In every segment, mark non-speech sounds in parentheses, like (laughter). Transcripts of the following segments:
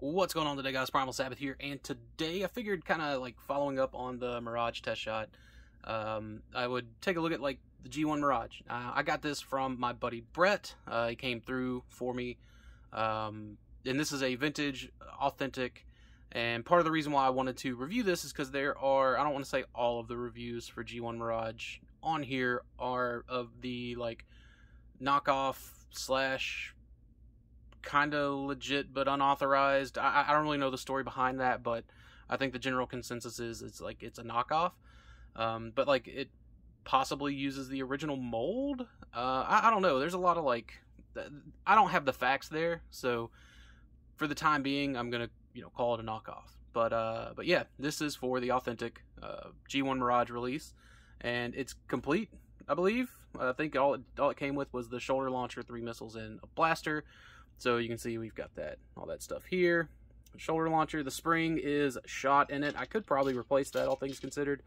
What's going on today, guys? Primal Sabbath here, and today I figured kind of like following up on the Mirage test shot, um, I would take a look at like the G1 Mirage. Uh, I got this from my buddy Brett. Uh, he came through for me, um, and this is a vintage, authentic, and part of the reason why I wanted to review this is because there are I don't want to say all of the reviews for G1 Mirage on here are of the like knockoff slash kind of legit but unauthorized. I, I don't really know the story behind that, but I think the general consensus is it's like it's a knockoff. Um, but like it possibly uses the original mold. Uh, I, I don't know. There's a lot of like, I don't have the facts there, so for the time being, I'm gonna you know call it a knockoff. But uh, but yeah, this is for the authentic uh, G1 Mirage release, and it's complete, I believe. I think all it, all it came with was the shoulder launcher, three missiles, and a blaster. So you can see we've got that, all that stuff here. Shoulder launcher, the spring is shot in it. I could probably replace that, all things considered.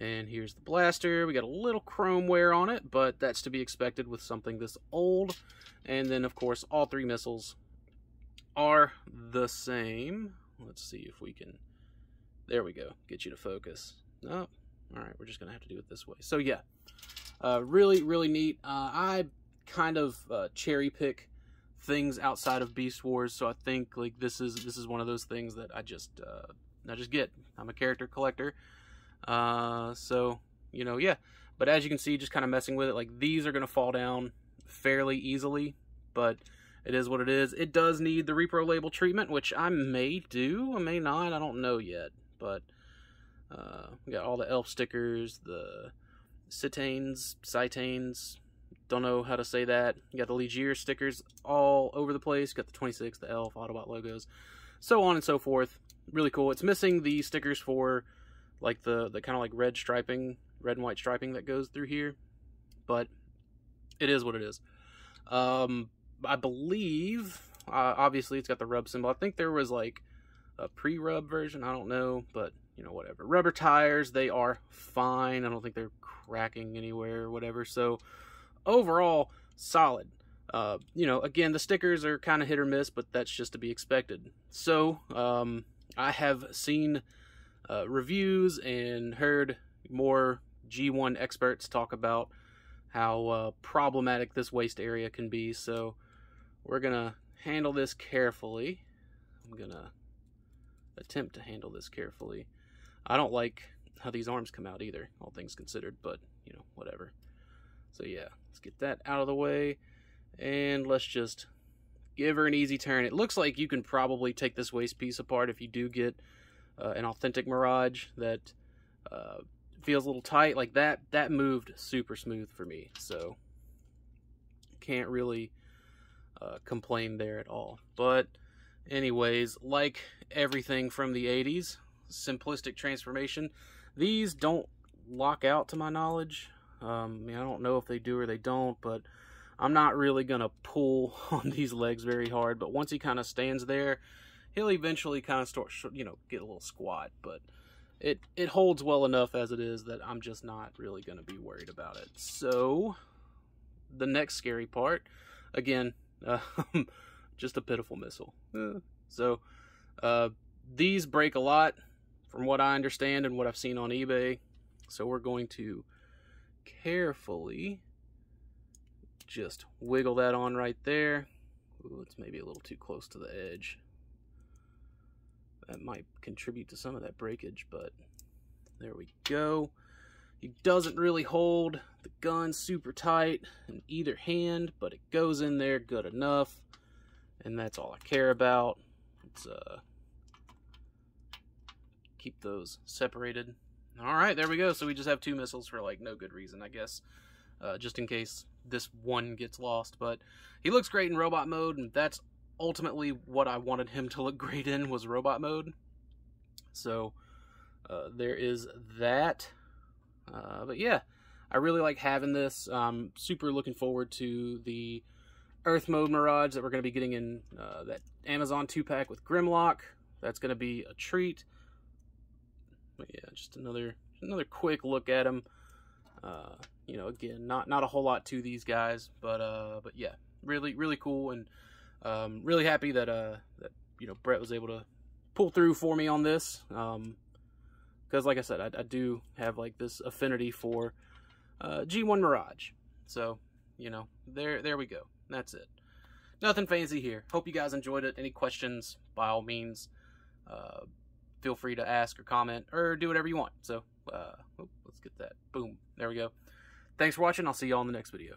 And here's the blaster. We got a little chrome wear on it, but that's to be expected with something this old. And then, of course, all three missiles are the same. Let's see if we can... There we go. Get you to focus. Oh, All right, we're just going to have to do it this way. So, yeah. Uh, really, really neat. Uh, I kind of uh, cherry pick things outside of Beast Wars, so I think like this is this is one of those things that I just uh, I just get. I'm a character collector, uh, so you know yeah. But as you can see, just kind of messing with it, like these are gonna fall down fairly easily, but it is what it is. It does need the repro label treatment, which I may do, I may not, I don't know yet. But uh, we got all the elf stickers, the citanes, citanes, don't know how to say that. You got the Legier stickers all over the place. You got the 26, the Elf, Autobot logos, so on and so forth. Really cool. It's missing the stickers for like the, the kind of like red striping, red and white striping that goes through here, but it is what it is. Um, I believe, uh, obviously, it's got the rub symbol. I think there was like a pre-rub version. I don't know, but you know, whatever. Rubber tires, they are fine. I don't think they're cracking anywhere or whatever. So overall, solid. Uh, you know, again, the stickers are kind of hit or miss, but that's just to be expected. So, um, I have seen uh, reviews and heard more G1 experts talk about how uh, problematic this waste area can be. So, we're going to handle this carefully. I'm going to attempt to handle this carefully. I don't like how these arms come out either, all things considered, but, you know, whatever. So yeah, let's get that out of the way. And let's just give her an easy turn. It looks like you can probably take this waste piece apart if you do get uh, an authentic Mirage that uh, feels a little tight. Like that, that moved super smooth for me. So can't really uh, complain there at all. But anyways, like everything from the 80s, simplistic transformation. These don't lock out to my knowledge. Um, I, mean, I don't know if they do or they don't, but I'm not really going to pull (laughs) on these legs very hard. But once he kind of stands there, he'll eventually kind of start, you know, get a little squat. But it, it holds well enough as it is that I'm just not really going to be worried about it. So the next scary part, again, uh, (laughs) just a pitiful missile. so uh, these break a lot from what I understand and what I've seen on eBay. So we're going to carefully just wiggle that on right there. Ooh, it's maybe a little too close to the edge. That might contribute to some of that breakage, but there we go. He doesn't really hold the gun super tight in either hand, but it goes in there good enough. And that's all I care about. Let's uh keep those separated. All right, there we go. So we just have two missiles for like no good reason, I guess. Uh, just in case this one gets lost. But he looks great in robot mode, and that's ultimately what I wanted him to look (laughs) great in was robot mode. So uh, there is that. Uh, but yeah, I really like having this. I'm super looking forward to the Earth Mode Mirage that we're going to be getting in uh, that Amazon 2-pack with Grimlock. That's going to be a treat but yeah, just another another quick look at them. Uh, you know, again, not not a whole lot to these guys, but uh, but yeah, really really cool and um, really happy that uh that you know Brett was able to pull through for me on this. Um, because like I said, I, I, do have like this affinity for uh, G1 Mirage. So you know, there there we go. That's it. Nothing fancy here. Hope you guys enjoyed it. Any questions, by all means. Uh, feel free to ask or comment or do whatever you want. So, uh, let's get that. Boom. There we go. Thanks for watching. I'll see y'all in the next video.